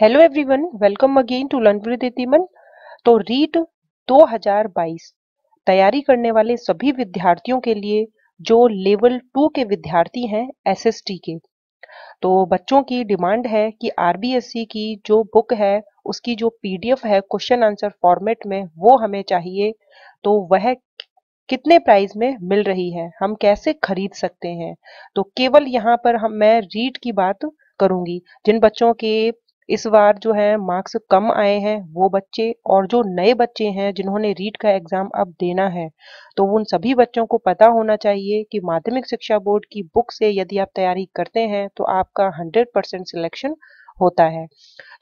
hello everyone welcome again to learn with इतिमन तो रीट 2022 तैयारी करने वाले सभी विद्यार्थियों के लिए जो लेवल टू के विद्यार्थी हैं एसएसटी के तो बच्चों की डिमांड है कि आरबीएससी e की जो बुक है उसकी जो पीडीएफ है क्वेश्चन आंसर फॉर्मेट में वो हमें चाहिए तो वह कितने प्राइस में मिल रही है हम कैसे खरीद सकते हैं तो केवल यहाँ पर हम मैं रीट की बात करूंगी जिन बच्चों के इस बार जो है मार्क्स कम आए हैं वो बच्चे और जो नए बच्चे हैं जिन्होंने रीट का एग्जाम अब देना है तो उन सभी बच्चों को पता होना चाहिए कि माध्यमिक शिक्षा बोर्ड की बुक से यदि आप तैयारी करते हैं तो आपका हंड्रेड परसेंट सिलेक्शन होता है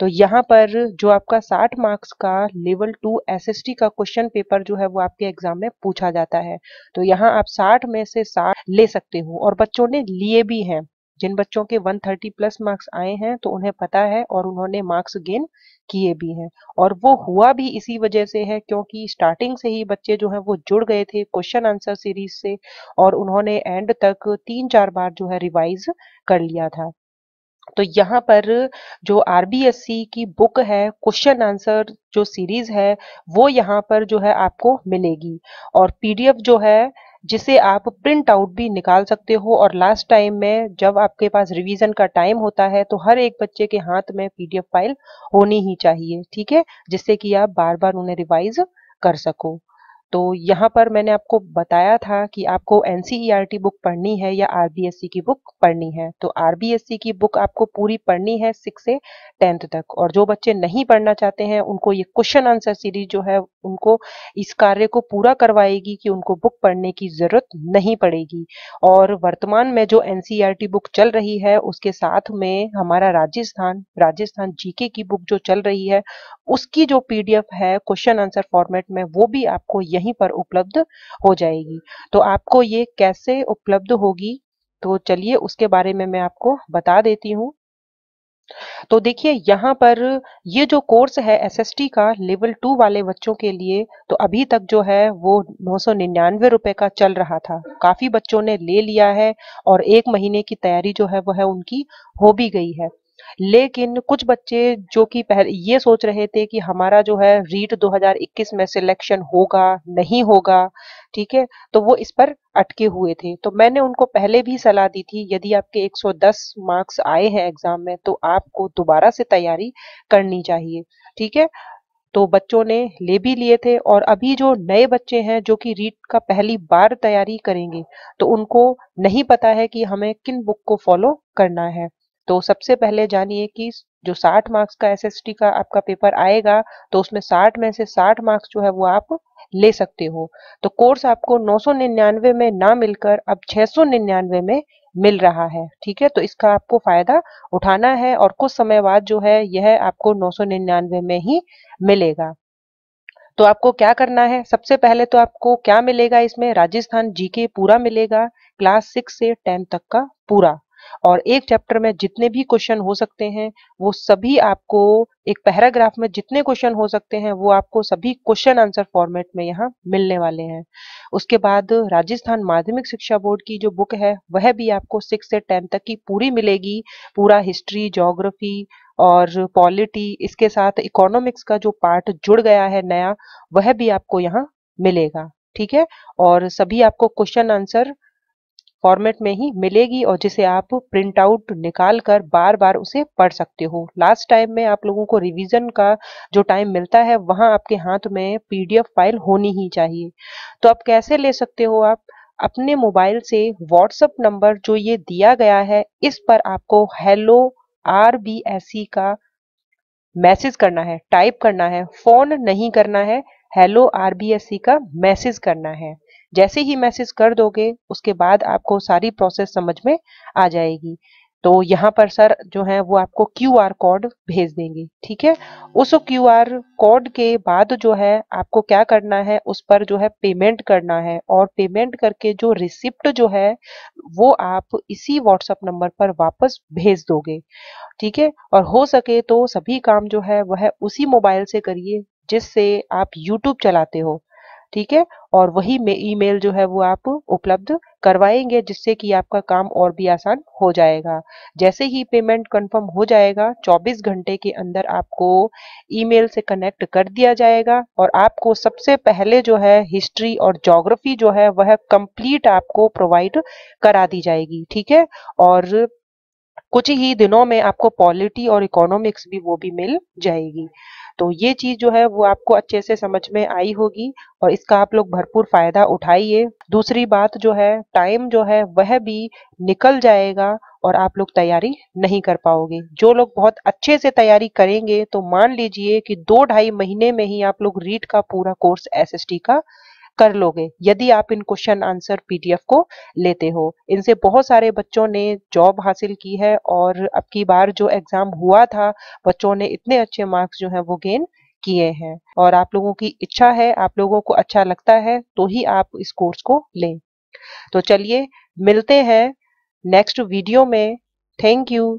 तो यहाँ पर जो आपका 60 मार्क्स का लेवल टू एसएसटी का क्वेश्चन पेपर जो है वो आपके एग्जाम में पूछा जाता है तो यहाँ आप 60 में से 60 ले सकते हो और बच्चों ने लिए भी हैं जिन बच्चों के 130 प्लस मार्क्स आए हैं तो उन्हें पता है और उन्होंने मार्क्स गेन किए भी हैं और वो हुआ भी इसी वजह से है क्योंकि स्टार्टिंग से ही बच्चे जो है वो जुड़ गए थे क्वेश्चन आंसर सीरीज से और उन्होंने एंड तक तीन चार बार जो है रिवाइज कर लिया था तो यहाँ पर जो आरबीएससी की बुक है क्वेश्चन आंसर जो सीरीज है वो यहाँ पर जो है आपको मिलेगी और पीडीएफ जो है जिसे आप प्रिंट आउट भी निकाल सकते हो और लास्ट टाइम में जब आपके पास रिवीजन का टाइम होता है तो हर एक बच्चे के हाथ में पीडीएफ फाइल होनी ही चाहिए ठीक है जिससे कि आप बार बार उन्हें रिवाइज कर सको तो यहाँ पर मैंने आपको बताया था कि आपको एन बुक e पढ़नी है या आर की बुक पढ़नी है तो आर की बुक आपको पूरी पढ़नी है सिक्स से टेंथ तक और जो बच्चे नहीं पढ़ना चाहते हैं उनको ये क्वेश्चन आंसर सीरीज जो है उनको इस कार्य को पूरा करवाएगी कि उनको बुक पढ़ने की जरूरत नहीं पड़ेगी और वर्तमान में जो एन बुक e चल रही है उसके साथ में हमारा राजस्थान राजस्थान जीके की बुक जो चल रही है उसकी जो पीडीएफ है क्वेश्चन आंसर फॉर्मेट में वो भी आपको यहीं पर उपलब्ध हो जाएगी तो आपको ये कैसे उपलब्ध होगी तो चलिए उसके बारे में मैं आपको बता देती हूँ तो देखिए यहाँ पर ये जो कोर्स है एसएसटी का लेवल टू वाले बच्चों के लिए तो अभी तक जो है वो नौ सौ निन्यानवे रुपए का चल रहा था काफ़ी बच्चों ने ले लिया है और एक महीने की तैयारी जो है वो है उनकी हो भी गई है लेकिन कुछ बच्चे जो कि पहले ये सोच रहे थे कि हमारा जो है रीट 2021 में सिलेक्शन होगा नहीं होगा ठीक है तो वो इस पर अटके हुए थे तो मैंने उनको पहले भी सलाह दी थी यदि आपके 110 मार्क्स आए हैं एग्जाम में तो आपको दोबारा से तैयारी करनी चाहिए ठीक है तो बच्चों ने ले भी लिए थे और अभी जो नए बच्चे हैं जो कि रीट का पहली बार तैयारी करेंगे तो उनको नहीं पता है कि हमें किन बुक को फॉलो करना है तो सबसे पहले जानिए कि जो 60 मार्क्स का एसएसटी का आपका पेपर आएगा तो उसमें 60 में से 60 मार्क्स जो है वो आप ले सकते हो तो कोर्स आपको 999 में ना मिलकर अब 699 में मिल रहा है ठीक है तो इसका आपको फायदा उठाना है और कुछ समय बाद जो है यह आपको 999 में ही मिलेगा तो आपको क्या करना है सबसे पहले तो आपको क्या मिलेगा इसमें राजस्थान जीके पूरा मिलेगा क्लास सिक्स से टेंथ तक का पूरा और एक चैप्टर में जितने भी क्वेश्चन हो सकते हैं वो सभी आपको एक पैराग्राफ में जितने क्वेश्चन हो सकते हैं वो आपको सभी क्वेश्चन आंसर फॉर्मेट में यहाँ मिलने वाले हैं उसके बाद राजस्थान माध्यमिक शिक्षा बोर्ड की जो बुक है वह भी आपको सिक्स से टेंथ तक की पूरी मिलेगी पूरा हिस्ट्री जोग्राफी और पॉलिटी इसके साथ इकोनॉमिक्स का जो पार्ट जुड़ गया है नया वह भी आपको यहाँ मिलेगा ठीक है और सभी आपको क्वेश्चन आंसर फॉर्मेट में ही मिलेगी और जिसे आप प्रिंट आउट निकाल कर बार बार उसे पढ़ सकते हो लास्ट टाइम में आप लोगों को रिवीजन का जो टाइम मिलता है वहां आपके हाथ में पीडीएफ फाइल होनी ही चाहिए तो आप कैसे ले सकते हो आप अपने मोबाइल से व्हाट्सअप नंबर जो ये दिया गया है इस पर आपको हेलो आर का मैसेज करना है टाइप करना है फोन नहीं करना है हेलो आर का मैसेज करना है जैसे ही मैसेज कर दोगे उसके बाद आपको सारी प्रोसेस समझ में आ जाएगी तो यहाँ पर सर जो है वो आपको क्यू आर कोड भेज देंगे ठीक है उस क्यू आर कोड के बाद जो है आपको क्या करना है उस पर जो है पेमेंट करना है और पेमेंट करके जो रिसिप्ट जो है वो आप इसी व्हाट्सएप नंबर पर वापस भेज दोगे ठीक है और हो सके तो सभी काम जो है वह उसी मोबाइल से करिए जिससे आप यूट्यूब चलाते हो ठीक है और वही ईमेल जो है वो आप उपलब्ध करवाएंगे जिससे कि आपका काम और भी आसान हो जाएगा जैसे ही पेमेंट कंफर्म हो जाएगा 24 घंटे के अंदर आपको ईमेल से कनेक्ट कर दिया जाएगा और आपको सबसे पहले जो है हिस्ट्री और जोग्राफी जो है वह कंप्लीट आपको प्रोवाइड करा दी जाएगी ठीक है और कुछ ही दिनों में आपको पॉलिटी और इकोनॉमिक्स भी वो भी मिल जाएगी तो ये चीज जो है वो आपको अच्छे से समझ में आई होगी और इसका आप लोग भरपूर फायदा उठाइए दूसरी बात जो है टाइम जो है वह भी निकल जाएगा और आप लोग तैयारी नहीं कर पाओगे जो लोग बहुत अच्छे से तैयारी करेंगे तो मान लीजिए कि दो ढाई महीने में ही आप लोग रीट का पूरा कोर्स एस का कर लोगे यदि आप इन क्वेश्चन आंसर पीडीएफ को लेते हो इनसे बहुत सारे बच्चों ने जॉब हासिल की है और अब की बार जो एग्जाम हुआ था बच्चों ने इतने अच्छे मार्क्स जो है वो गेन किए हैं और आप लोगों की इच्छा है आप लोगों को अच्छा लगता है तो ही आप इस कोर्स को लें तो चलिए मिलते हैं नेक्स्ट वीडियो में थैंक यू